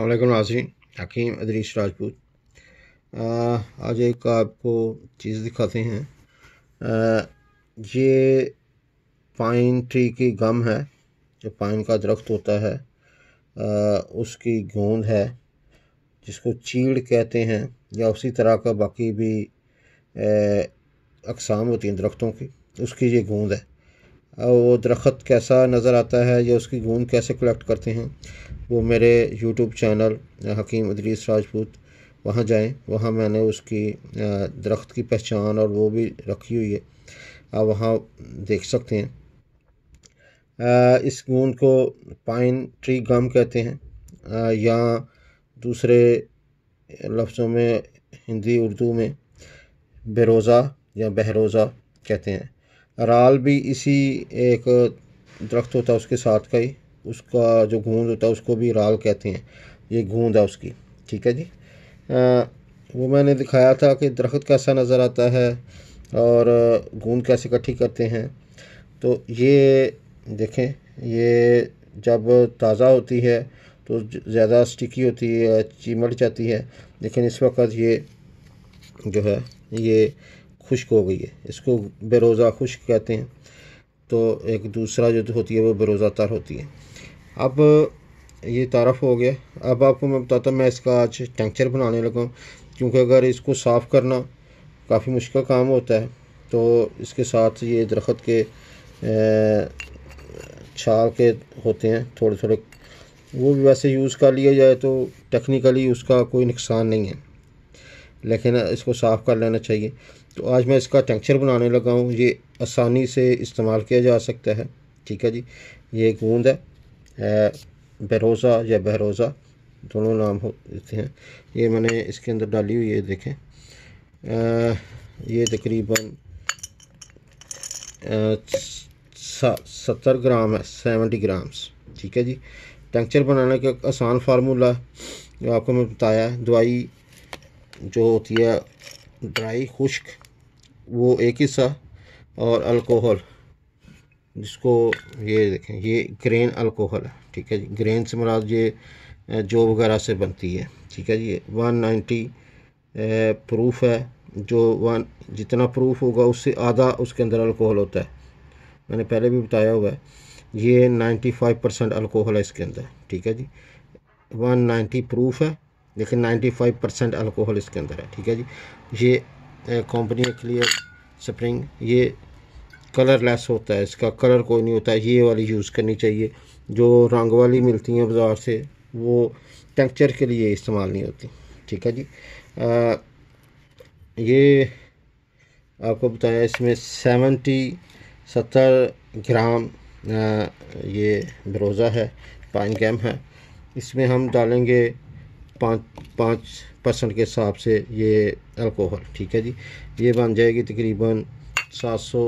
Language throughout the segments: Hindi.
अल्लाम नाजरीन हकीम अदरीश राजपूत आज एक आपको चीज़ दिखाते हैं आ, ये पाइन ट्री की गम है जो पाइन का दरख्त होता है आ, उसकी गोंद है जिसको चीड़ कहते हैं या उसी तरह का बाकी भी अकसाम होती हैं दरख्तों की उसकी ये गोंद है वो दरख्त कैसा नज़र आता है या उसकी गोंद कैसे कलेक्ट करते हैं वो मेरे यूट्यूब चैनल हकीम अदरीस राजपूत वहाँ जाएँ वहाँ मैंने उसकी दरख्त की पहचान और वो भी रखी हुई है आप वहाँ देख सकते हैं इस गून को पाइन ट्री गम कहते हैं या दूसरे लफ्ज़ों में हिंदी उर्दू में बेरोज़ा या बहरोज़ा कहते हैं राल भी इसी एक दरख्त होता है उसके साथ का ही उसका जो गूंद होता है उसको भी राल कहते हैं ये गूंद है उसकी ठीक है जी आ, वो मैंने दिखाया था कि दरख्त कैसा नज़र आता है और गूंद कैसे इकट्ठी करते हैं तो ये देखें ये जब ताज़ा होती है तो ज़्यादा स्टिकी होती है चिमट जाती है लेकिन इस वक्त ये जो है ये खुश्क हो गई है इसको बेरोज़ा खुश्क कहते हैं तो एक दूसरा जो होती है वो बेरोज़ा तार होती है अब ये तरफ हो गया अब आपको मैं बताता हूँ मैं इसका आज टेंचर बनाने लगा क्योंकि अगर इसको साफ़ करना काफ़ी मुश्किल काम होता है तो इसके साथ ये दरख्त के छाल के होते हैं थोड़े थोड़े वो भी वैसे यूज़ कर लिया जाए तो टेक्निकली उसका कोई नुकसान नहीं है लेकिन इसको साफ़ कर लेना चाहिए तो आज मैं इसका टेंक्चर बनाने लगा हूँ ये आसानी से इस्तेमाल किया जा सकता है ठीक है जी ये एक बूंद है बहरोज़ा या बहरोज़ा दोनों नाम होते हैं ये मैंने इसके अंदर डाली हुई है देखें ये तकरीबन सत्तर ग्राम है सेवेंटी ग्राम्स ठीक है जी टेंक्चर बनाने का आसान फार्मूला जो आपको मैं बताया दवाई जो होती है ड्राई खुश्क वो एक हिस्सा और अल्कोहल जिसको ये देखें ये ग्रेन अल्कोहल है ठीक है जी ग्रेन से मुराद ये जो वगैरह से बनती है ठीक है जी वन नाइन्टी प्रूफ है जो वन जितना प्रूफ होगा उससे आधा उसके अंदर अल्कोहल होता है मैंने पहले भी बताया हुआ है ये नाइन्टी फाइव परसेंट अल्कोहल है इसके अंदर ठीक है जी वन नाइन्टी प्रूफ है लेकिन नाइन्टी फाइव परसेंट अल्कोहल इसके अंदर है ठीक है जी ये कंपनी क्लियर स्प्रिंग ये कलर लेस होता है इसका कलर कोई नहीं होता ये वाली यूज़ करनी चाहिए जो रंग वाली मिलती हैं बाज़ार से वो टेक्चर के लिए इस्तेमाल नहीं होती ठीक है जी आ, ये आपको बताया इसमें सेवेंटी सत्तर ग्राम आ, ये बरोज़ा है पाइन गैम है इसमें हम डालेंगे पाँच पाँच परसेंट के हिसाब से ये अल्कोहल ठीक है जी ये बन जाएगी तकरीबन सात सौ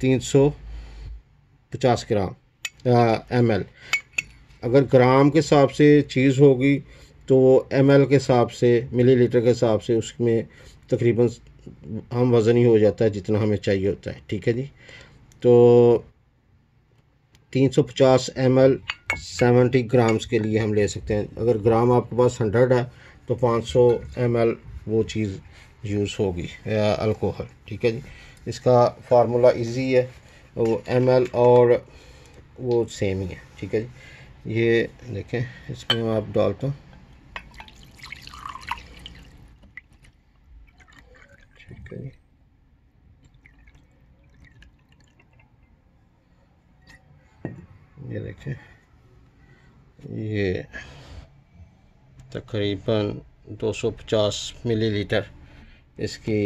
तीन सौ पचास ग्राम एम एल अगर ग्राम के हिसाब से चीज़ होगी तो एम एल के हिसाब से मिलीलीटर के हिसाब से उसमें तकरीबन हम वज़न ही हो जाता है जितना हमें चाहिए होता है ठीक है जी तो तीन सौ पचास एम एल सेवेंटी ग्राम्स के लिए हम ले सकते हैं अगर ग्राम आपके पास हंड्रेड है तो पाँच सौ एम एल वो चीज़ यूज़ होगी अल्कोहल ठीक है जी इसका फार्मूला इजी है वो एम एल और वो सेम ही है ठीक है जी ये देखें इसमें आप डालता हूँ ठीक है जी ये देखें ये तकरीबन 250 मिलीलीटर इसकी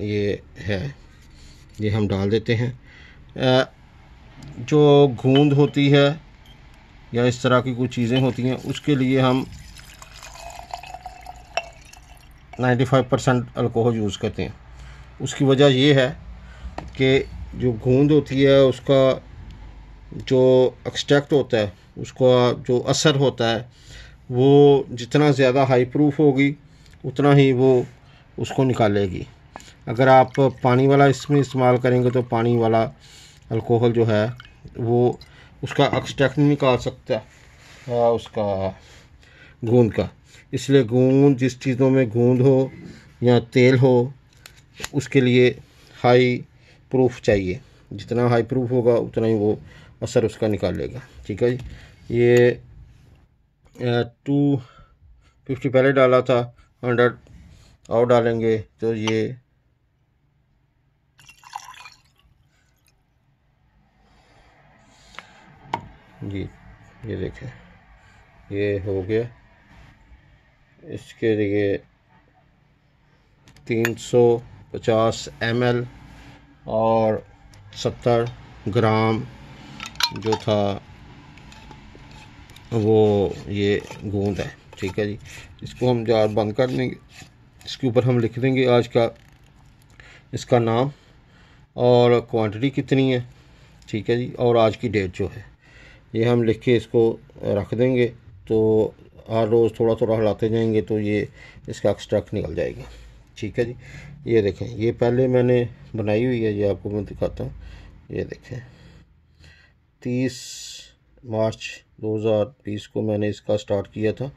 ये है ये हम डाल देते हैं जो गूंद होती है या इस तरह की कुछ चीज़ें होती हैं उसके लिए हम 95 परसेंट अल्कोहल यूज़ करते हैं उसकी वजह ये है कि जो गूंद होती है उसका जो एक्सट्रैक्ट होता है उसका जो असर होता है वो जितना ज़्यादा हाई प्रूफ होगी उतना ही वो उसको निकालेगी अगर आप पानी वाला इसमें इस्तेमाल करेंगे तो पानी वाला अल्कोहल जो है वो उसका एक्सट्रैक्ट नहीं निकाल सकता आ, उसका गूंद का इसलिए गूंद जिस चीज़ों में गूंद हो या तेल हो उसके लिए हाई प्रूफ चाहिए जितना हाई प्रूफ होगा उतना ही वो असर उसका निकालेगा ठीक है ये टू फिफ्टी पहले डाला था हंड्रेड और डालेंगे तो ये जी ये देखें ये हो गया इसके लिए 350 ml और 70 ग्राम जो था वो ये गूंद है ठीक है जी इसको हम जार बंद कर देंगे इसके ऊपर हम लिख देंगे आज का इसका नाम और क्वांटिटी कितनी है ठीक है जी और आज की डेट जो है ये हम लिख के इसको रख देंगे तो हर रोज़ थोड़ा थोड़ा हिलाते जाएंगे तो ये इसका एक्सट्रैक्ट निकल जाएगा ठीक है जी ये देखें ये पहले मैंने बनाई हुई है ये आपको मैं दिखाता हूँ ये देखें तीस मार्च 2020 को मैंने इसका स्टार्ट किया था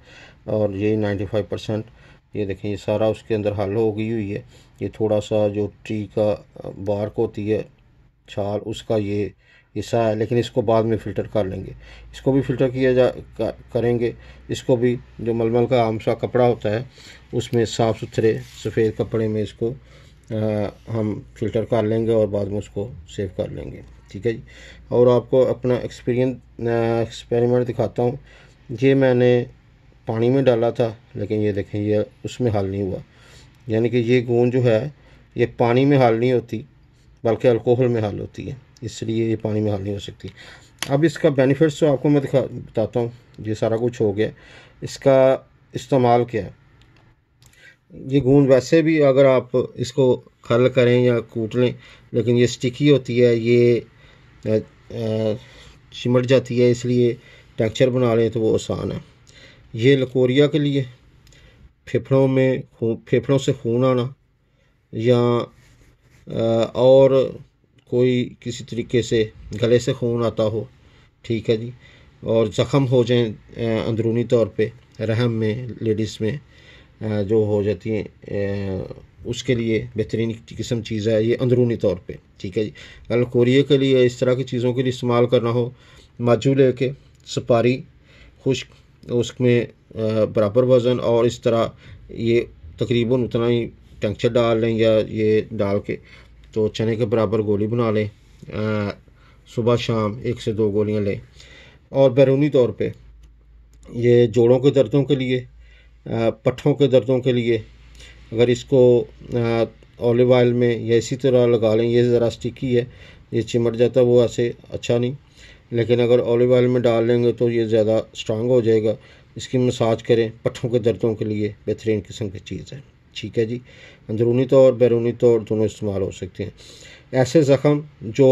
और ये 95 परसेंट ये देखें ये सारा उसके अंदर हल हो गई हुई है ये थोड़ा सा जो ट्री का बार्क होती है छाल उसका ये हिस्सा है लेकिन इसको बाद में फ़िल्टर कर लेंगे इसको भी फ़िल्टर किया जा करेंगे इसको भी जो मलमल का आम सा कपड़ा होता है उसमें साफ़ सुथरे सफ़ेद कपड़े में इसको आ, हम फ़िल्टर कर लेंगे और बाद में उसको सेव कर लेंगे ठीक है जी और आपको अपना एक्सपीरियंस एक्सपेरिमेंट दिखाता हूँ ये मैंने पानी में डाला था लेकिन ये देखें ये उसमें हल नहीं हुआ यानी कि ये गूंद जो है ये पानी में हल नहीं होती बल्कि अल्कोहल में हल होती है इसलिए ये पानी में हल नहीं हो सकती अब इसका बेनिफिट्स तो आपको मैं दिखा बताता हूँ ये सारा कुछ हो गया इसका इस्तेमाल क्या है ये गूंद वैसे भी अगर आप इसको खल करें या कूट लें लेकिन ये स्टिकी होती है ये चिमट जाती है इसलिए टेक्चर बना लें तो वो आसान है ये लकोरिया के लिए फेफड़ों में फेफड़ों से खून आना या और कोई किसी तरीके से गले से खून आता हो ठीक है जी और ज़ख़म हो जाए अंदरूनी तौर पे रहम में लेडीज़ में जो हो जाती हैं उसके लिए बेहतरीन किस्म चीज़ है ये अंदरूनी तौर पे ठीक है जी अगर कोरिए के लिए इस तरह की चीज़ों के लिए इस्तेमाल करना हो माजू लेके सुपारी खुश्क तो उसमें बराबर वज़न और इस तरह ये तकरीबन उतना ही टंक्चर डाल लें या ये डाल के तो चने के बराबर गोली बना लें सुबह शाम एक से दो गोलियां लें और बैरूनी तौर पे ये जोड़ों के दर्दों के लिए पट्ठों के दर्दों के लिए अगर इसको ऑलिव ऑयल में या इसी तरह लगा लें ये ज़रा स्टिकी है ये चिमट जाता है वो ऐसे अच्छा नहीं लेकिन अगर ऑलिव ऑयल में डाल लेंगे तो ये ज़्यादा स्ट्रांग हो जाएगा इसकी मसाज करें पट्ठों के दर्दों के लिए बेहतरीन किस्म की चीज़ है ठीक है जी अंदरूनी तौर बैरूनी तौर दोनों इस्तेमाल हो सकते हैं ऐसे ज़ख़म जो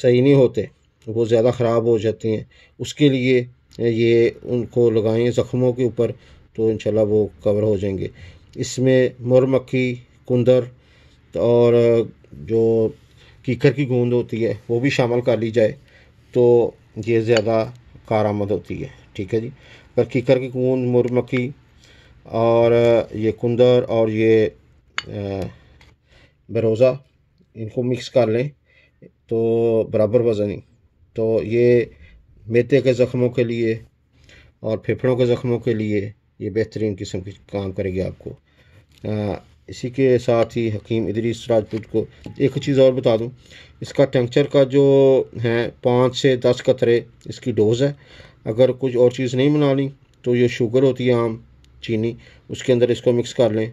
सही नहीं होते वो ज़्यादा ख़राब हो जाते हैं उसके लिए ये उनको लगाएं ज़ख़मों के ऊपर तो इन वो कवर हो जाएंगे इसमें मुरमक्खी मक्खी कुंदर और जो कीकर की गूंद होती है वो भी शामिल कर ली जाए तो ये ज़्यादा आमद होती है ठीक है जी पर कीकर की गूंद मुरमक्खी और ये कुंदर और ये बरोज़ा इनको मिक्स कर लें तो बराबर वजन ही तो ये मेते के ज़ख्मों के लिए और फेफड़ों के ज़ख्मों के लिए ये बेहतरीन किस्म की काम करेगी आपको इसी के साथ ही हकीम इदरीस राजपूत को एक चीज़ और बता दूं इसका टेंचर का जो है पाँच से दस कतरे इसकी डोज़ है अगर कुछ और चीज़ नहीं ली तो ये शुगर होती है आम चीनी उसके अंदर इसको मिक्स कर लें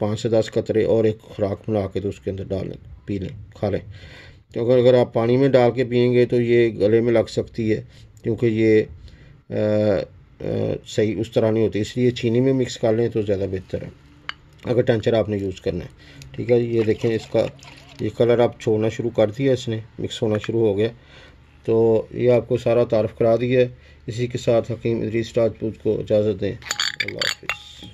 पाँच से दस कतरे और एक खुराक मिला के तो उसके अंदर डाल लें पी लें खा लें तो अगर अगर आप पानी में डाल के पियेंगे तो ये गले में लग सकती है क्योंकि ये आ, आ, सही उस तरह नहीं होती इसलिए चीनी में मिक्स कर लें तो ज़्यादा बेहतर है अगर टेंचर आपने यूज़ करना है ठीक है ये देखें इसका ये कलर आप छोड़ना शुरू कर दिया इसने मिक्स होना शुरू हो गया तो ये आपको सारा तारफ़ करा दिया इसी के साथ हकीम इदरीस राजपूत को इजाज़त दें अल्लाह हाफिज़